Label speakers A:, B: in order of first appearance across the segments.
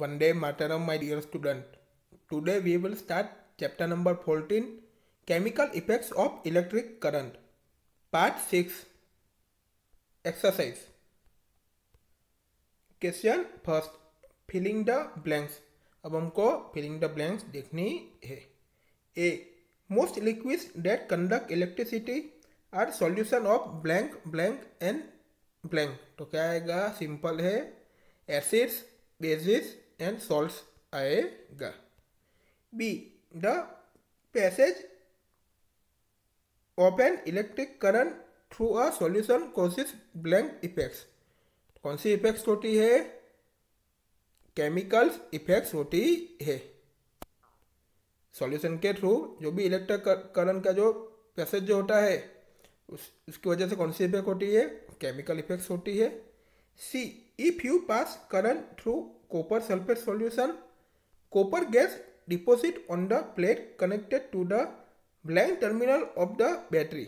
A: Vande Mataram, my dear student. Today we will start chapter number 14, Chemical Effects of Electric Current. Part 6. Exercise. Question first filling the blanks अब हमको filling the blanks देखनी है A most liquids that conduct electricity are solution of blank blank and blank तो क्या आएगा simple है acids bases and salts आएगा B the passage of an electric current through a solution causes blank effects कौन सी effects होती है chemicals effects होती है सॉल्यूशन के थ्रू जो भी इलेक्ट्रिक करंट का जो पैसेज जो होता है उस उसकी वजह से कौन सी इफेक्ट होती है केमिकल इफेक्ट्स होती है सी If you pass current through copper sulfate solution, copper gas deposit on the plate connected to the blank terminal of the battery.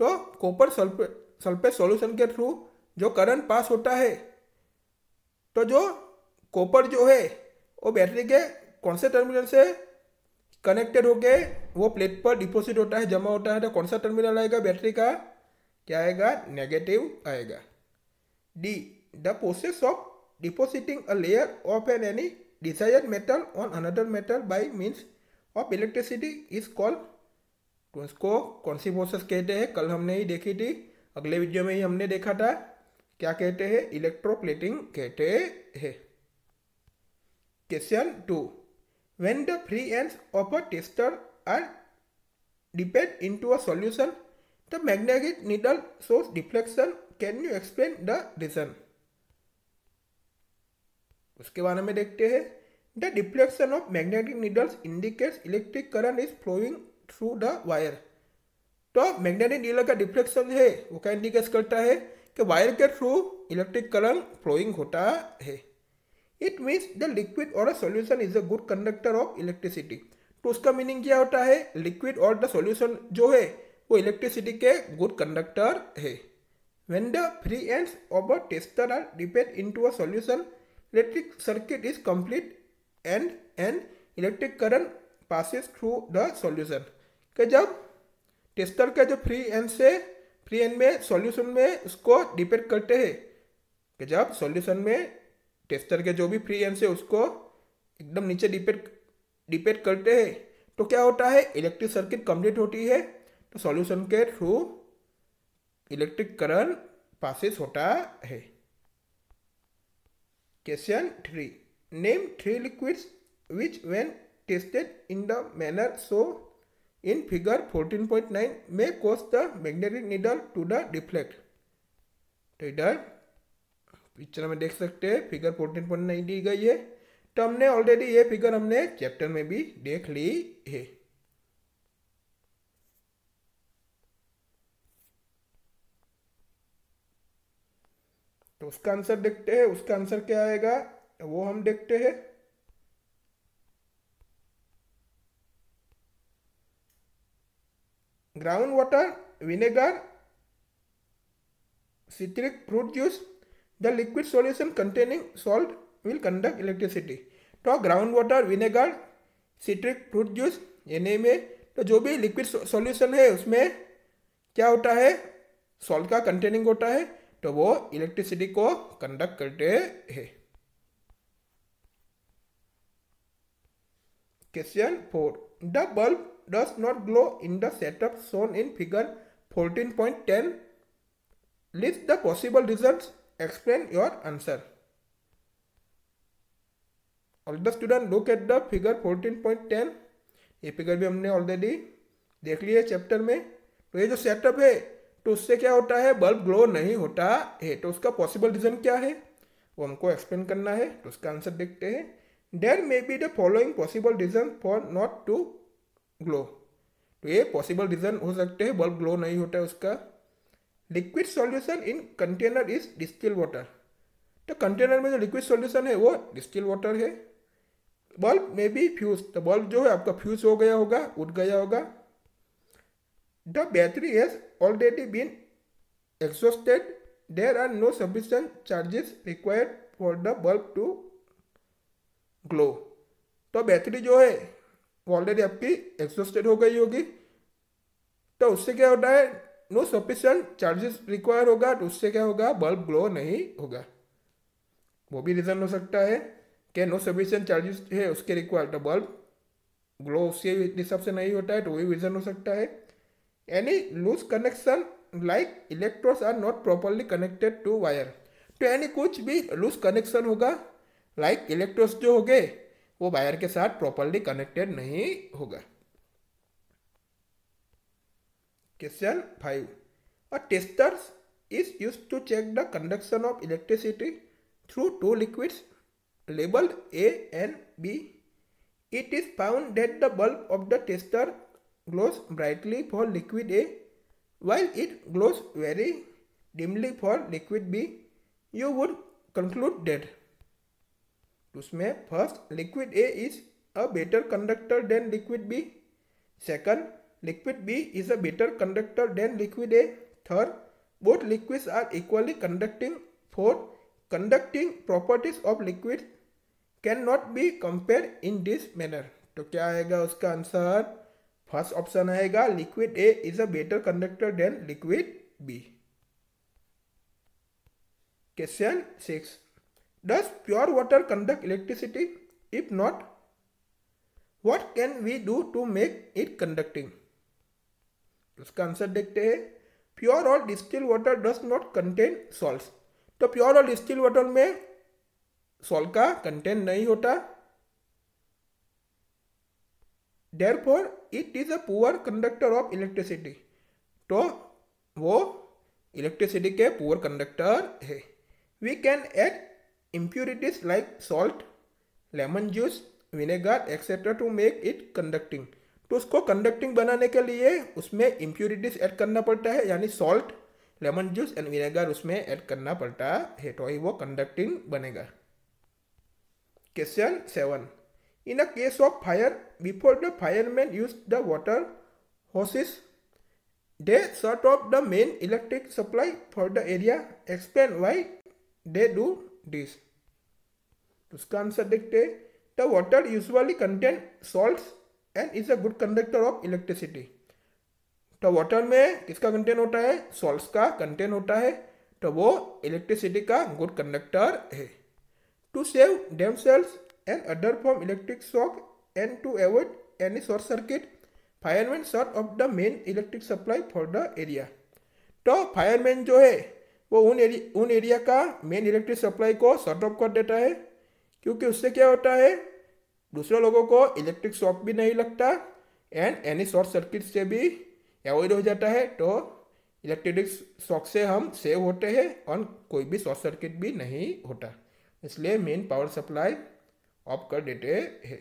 A: तो sulfate sulfate solution के through जो current pass होता है तो जो copper जो है वो battery के कौन से terminal से कनेक्टेड होके वो प्लेट पर डिपॉजिट होता है जमा होता है तो कौन सा टर्मिनल आएगा बैटरी का क्या आएगा नेगेटिव आएगा D the process of depositing a layer of an any desired metal on another metal by means of electricity is called उसको कौन सी प्रोसेस कहते हैं कल हमने ही देखी थी अगले वीडियो में ही हमने देखा था क्या कहते हैं इलेक्ट्रोप्लेटिंग कहते हैं question two when the free ends of a tester are dipped to a solution the magnetic needle सोर्स deflection can you explain the reason उसके बारे में देखते हैं the deflection of magnetic needles indicates electric current is flowing through the wire तो magnetic needle का deflection है वो क्या इंडिकेट करता है कि वायर के थ्रू इलेक्ट्रिक करंट फ्लोइंग होता है इट मीन्स द लिक्विड और a solution is a good conductor of electricity तो उसका मीनिंग क्या होता है लिक्विड और द सोल्यूशन जो है वो इलेक्ट्रिसिटी के गुड कंडक्टर है when the free ends of a tester are depend in to a solution electric circuit is complete and an electric current passes through the solution कि जब tester का जो free end से free end में solution में उसको depend करते हैं कि जब सॉल्यूशन में टेस्टर के जो भी फ्री एंड से उसको एकदम नीचे डिपेंड डिपेंड करते हैं तो क्या होता है इलेक्ट्रिक सर्किट कंप्लीट होती है तो सॉल्यूशन के थ्रू इलेक्ट्रिक करंट पासिस होता है Question 3. Name three liquids which when tested in the manner so in figure 14.9 may cause the magnetic needle to the deflect. तो इधर पिक्चर में देख सकते हैं फिगर 14.9 दी गई है तो हमने ऑलरेडी ये फिगर हमने चैप्टर में भी देख ली है तो उसका आंसर देखते हैं उसका आंसर क्या आएगा वो हम देखते हैं ground water vinegar citric fruit juice the liquid solution containing salt will conduct electricity तो ground water vinegar citric fruit juice एने में तो जो भी लिक्विड सॉल्यूशन है उसमें क्या होता है सॉल्ट का कंटेनिंग होता है तो वो इलेक्ट्रिसिटी को कंडक्ट करते हैं question four the bulb does not glow in the setup shown in figure 14.10 list the possible results explain your answer student look at the figure the point 14.10 ये figure भी हमने ऑलरेडी देख ली है chapter में तो ये जो सेटअप है तो उससे क्या होता है बल्ब ग्लो नहीं होता है तो उसका पॉसिबल रीज़न क्या है वो हमको एक्सप्लेन करना है तो उसका आंसर देखते हैं there may be the following possible reason for not to glow तो ये पॉसिबल रीज़न हो सकते हैं बल्ब ग्लो नहीं होता है उसका liquid solution in container is distil water तो कंटेनर में जो लिक्विड सॉल्यूशन है वो डिस्टिल वाटर है बल्ब में भी फ्यूज तो बल्ब जो है आपका फ्यूज हो गया होगा उठ गया होगा The battery has already been exhausted. There are no sufficient charges required for the bulb to glow. तो बैटरी जो है ऑलरेडी आपकी एक्सोस्टेड हो गई होगी तो उससे क्या होता है नो सफिशेंट चार्जेस रिक्वायर होगा तो उससे क्या होगा बल्ब ग्लो नहीं होगा वो भी रीज़न हो सकता है कि नो सफिशेंट चार्जेस है उसके रिक्वायर तो बल्ब ग्लो उसके हिसाब से नहीं होता है तो वही रीज़न हो सकता है Any loose connection like electrodes are not properly connected to wire. तो यानी कुछ भी लूज कनेक्शन होगा लाइक like इलेक्ट्रोड्स जो हो गए वो वायर के साथ प्रॉपरली कनेक्टेड नहीं होगा question five a testers is use to check the conduction of electricity through to liquids labeled A and B. It is found that the bulb of the tester glows brightly for liquid A while it glows very dimly for liquid B. You would conclude that उसमें first, liquid A is a better conductor than liquid B. Second, liquid B is a better conductor than liquid A. Third, both liquids are equally conducting fourth conducting properties of liquids cannot be compared in this manner तो क्या आएगा उसका answer first option आएगा liquid A is a better conductor than liquid B question six does pure water conduct electricity if not what can we do to make it conducting उसका answer देखते हैं pure और distil water does not contain salt तो pure और distil water में salt का content नहीं होता therefore it is a poor conductor of electricity तो वो इलेक्ट्रिसिटी के पुअर कंडक्टर है we can add impurities like salt lemon juice vinegar etcetera to make it conducting तो उसको कंडक्टिंग बनाने के लिए उसमें इम्प्यूरिटीज ऐड करना पड़ता है यानी salt lemon juice and vinegar उसमें ऐड करना पड़ता है तो ही वो कंडक्टिंग बनेगा question seven In a case of fire, before the firemen used the water hoses, they shut off the main electric supply for the area. Explain why they do this. उसका answer देखते हैं the water usually contain salt and is a good conductor of electricity तो water में किसका contain होता है salt का contain होता है तो वो इलेक्ट्रिसिटी का गुड कंडक्टर है to save themselves and other from electric shock and to avoid any short circuit fireman short off the main electric supply for the area तो फायरमैन जो है वो उन एरिया उन एरिया का main electric supply को short off कर देता है क्योंकि उससे क्या होता है दूसरे लोगों को इलेक्ट्रिक शॉक भी नहीं लगता एंड एनी शॉर्ट सर्किट से भी अवॉइड हो जाता है तो इलेक्ट्रिक शॉक से हम सेव होते हैं और कोई भी शॉर्ट सर्किट भी नहीं होता इसलिए मेन पावर सप्लाई आपका डेटे है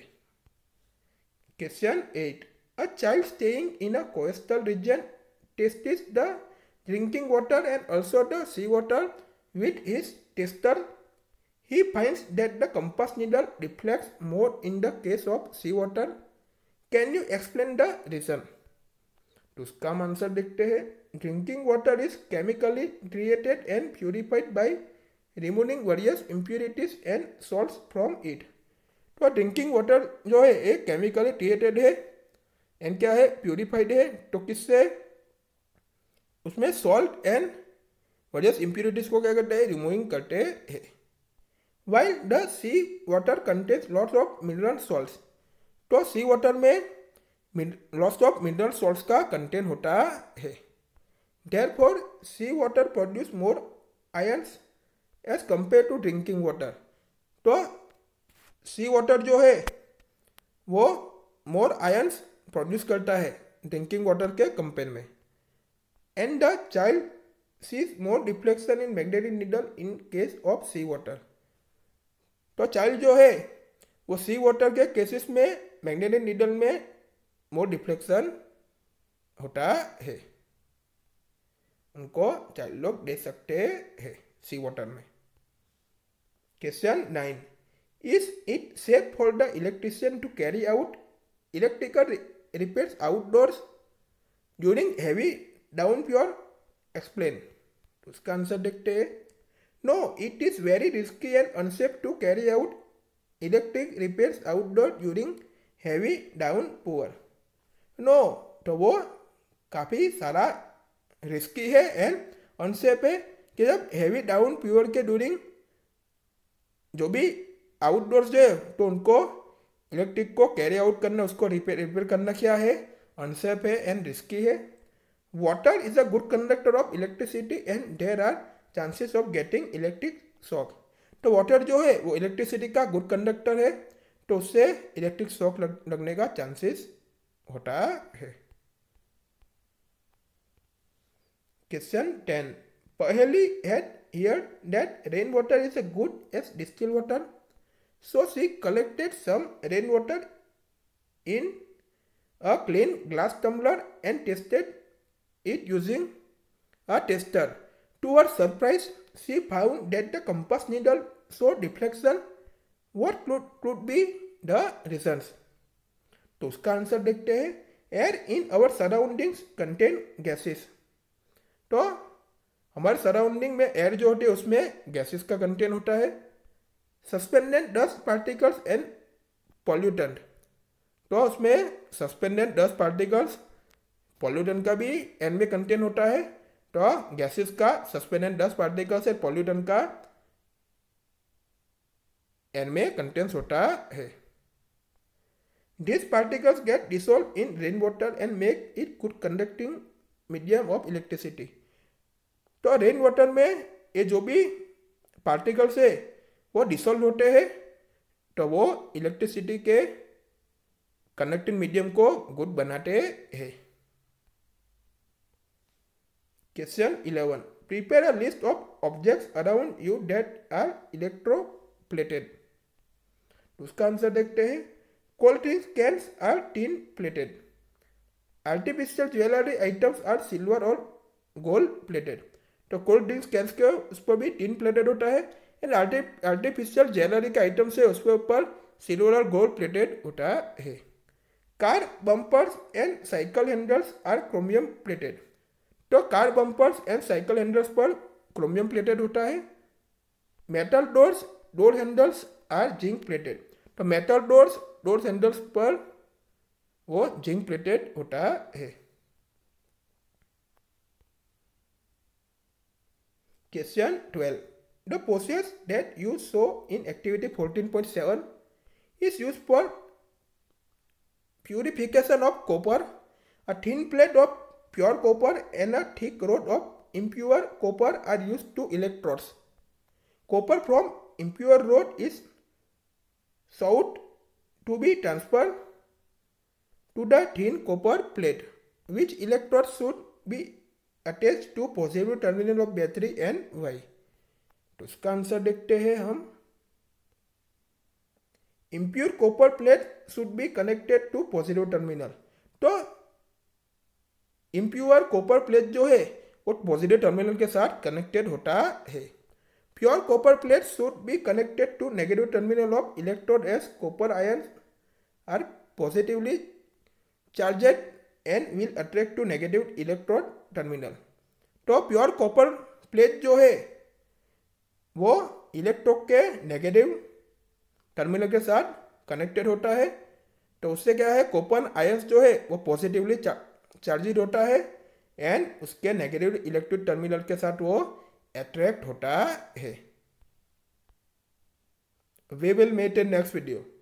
A: question at a child staying in a coastal region test is the drinking water and also the sea water with his tester he finds that the compass needle reflex more in the case of sea water can you explain the reason तो उसका हम answer देखते हैं drinking water is chemically created and purified by removing various impurities and salt from it तो drinking water जो है एक chemical treated है एंड क्या है प्योरीफाइड है तो किससे उसमें सॉल्ट एंड वजस इम्प्योरिटीज को क्या करते हैं रिमूविंग करते हैं while the sea water contains lots of mineral salt तो सी वाटर में लॉट्स ऑफ मिनरल सॉल्ट का कंटेंट होता है therefore sea water produce more ions as compare to drinking water तो सी वाटर जो है वो मोर आयन्स प्रोड्यूस करता है ड्रिंकिंग वाटर के कंपेयर में and the child sees more reflection in magnetic needle in case of sea water तो child जो है वो सी वाटर के केसेस में मैग्नेटिक निडल में मोर रिफ्लेक्शन होता है उनको चाइल्ड लोग दे सकते हैं सी वाटर में question nine Is it safe for the electrician to carry out electrical re repairs outdoors during heavy downpour? Explain. उसका आंसर देखते हैं no it is very risky and unsafe to carry out electric repairs outdoor during heavy downpour no तो वो काफ़ी सारा risky है and unsafe है कि जब हैवी डाउन प्योर के ड्यूरिंग जो भी आउटडोर जो है तो उनको इलेक्ट्रिक को कैरी आउट करना उसको रिपेयर रिपेयर करना क्या है अनसेफ है एंड रिस्की है water is a good conductor of electricity and there are chances of getting electric shock तो वाटर जो है वो इलेक्ट्रिसिटी का गुड कंडक्टर है तो उससे इलेक्ट्रिक शॉक लग, लगने का चांसेस होता है क्वेश्चन टेन पहली है hear that rain water is a good as distil water So she collected some rainwater in a clean glass tumbler and tested it using a tester. To her surprise, she found that the compass needle showed deflection. What could, could be the reasons? तो उसका answer देखते हैं air in our surroundings contain gases तो हमारे surrounding में air जो होती है उसमें गैसेस का कंटेन होता है suspended dust particles and pollutant तो उसमें सस्पेंडेड डस्ट पार्टिकल्स पॉल्यूटेंट का भी एन में कंटेन होता है तो गैसेस का suspended dust particles and pollutant का एन में कंटेंस होता है particles get dissolve in rain water and make it good conducting medium of electricity तो रेन वाटर में ये जो भी पार्टिकल्स है वो डिसोल्व होते हैं तो वो इलेक्ट्रिसिटी के कनेक्टिंग मीडियम को गुड बनाते हैं question eleven prepare a list of objects around you that are electroplated तो उसका आंसर देखते हैं quality cans are tin plated artificial jewellery items are silver और गोल्ड प्लेटेड तो कोल्ड ड्रिंक्स कैंस के उस पर भी टीन प्लेटेड होता है एंड आर्टिफिशियल ज्वेलरी का आइटम से उसके ऊपर सिल्वर और गोल्ड प्लेटेड होता है car bumpers and cycle handles are chromium plated तो car bumpers and cycle handles पर क्रोमियम प्लेटेड होता है metal doors door handles are zinc plated तो मेटल डोर्स डोर हैंडल्स पर वो जिंक प्लेटेड होता है question twelve The process that you saw in activity 14.7 is used for purification of copper, a thin plate of pure copper and a thick rod of impure copper are used to electrodes. Copper from impure rod is sought to be transferred to the thin copper plate which electrodes should be attached to positive terminal of battery and Y. तो इसका answer देखते हैं हम impure copper plate should be connected to positive terminal तो impure copper plate जो है वो positive terminal के साथ कनेक्टेड होता है pure copper plate should be connected to negative terminal of electrode as copper ion are positively charged and will attract to negative electrode terminal तो pure copper plate जो है वो इलेक्ट्रोक के नेगेटिव टर्मिनल के साथ कनेक्टेड होता है तो उससे क्या है कोपन आयस जो है वो पॉजिटिवली चार्जिड होता है एंड उसके नेगेटिव इलेक्ट्रिक टर्मिनल के साथ वो अट्रैक्ट होता है we will meet in next video